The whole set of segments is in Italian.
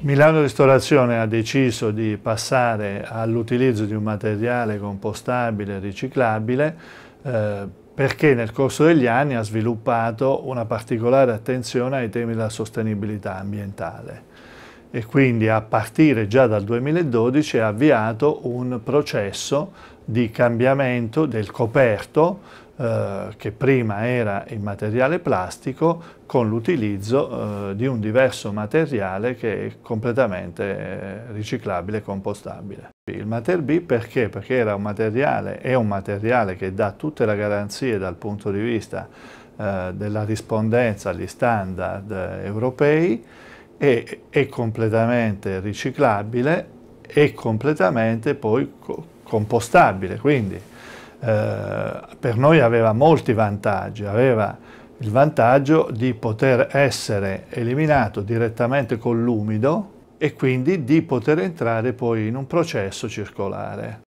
Milano Ristorazione ha deciso di passare all'utilizzo di un materiale compostabile e riciclabile eh, perché nel corso degli anni ha sviluppato una particolare attenzione ai temi della sostenibilità ambientale e quindi a partire già dal 2012 è avviato un processo di cambiamento del coperto eh, che prima era in materiale plastico con l'utilizzo eh, di un diverso materiale che è completamente eh, riciclabile e compostabile. Il Mater B perché? Perché era un materiale, è un materiale che dà tutte le garanzie dal punto di vista eh, della rispondenza agli standard eh, europei e è completamente riciclabile e completamente poi co compostabile, quindi eh, per noi aveva molti vantaggi, aveva il vantaggio di poter essere eliminato direttamente con l'umido e quindi di poter entrare poi in un processo circolare.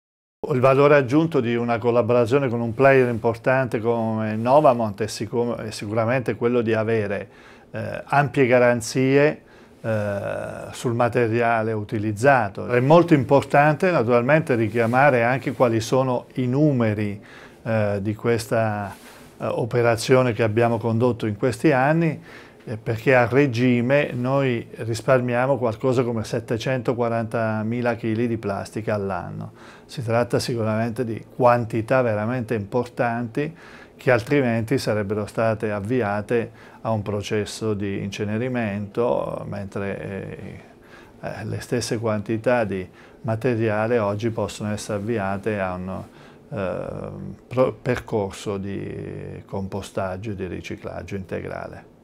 Il valore aggiunto di una collaborazione con un player importante come Novamont è, sicur è sicuramente quello di avere eh, ampie garanzie eh, sul materiale utilizzato. È molto importante naturalmente richiamare anche quali sono i numeri eh, di questa eh, operazione che abbiamo condotto in questi anni eh, perché a regime noi risparmiamo qualcosa come 740.000 kg di plastica all'anno. Si tratta sicuramente di quantità veramente importanti che altrimenti sarebbero state avviate a un processo di incenerimento, mentre eh, eh, le stesse quantità di materiale oggi possono essere avviate a un eh, percorso di compostaggio e di riciclaggio integrale.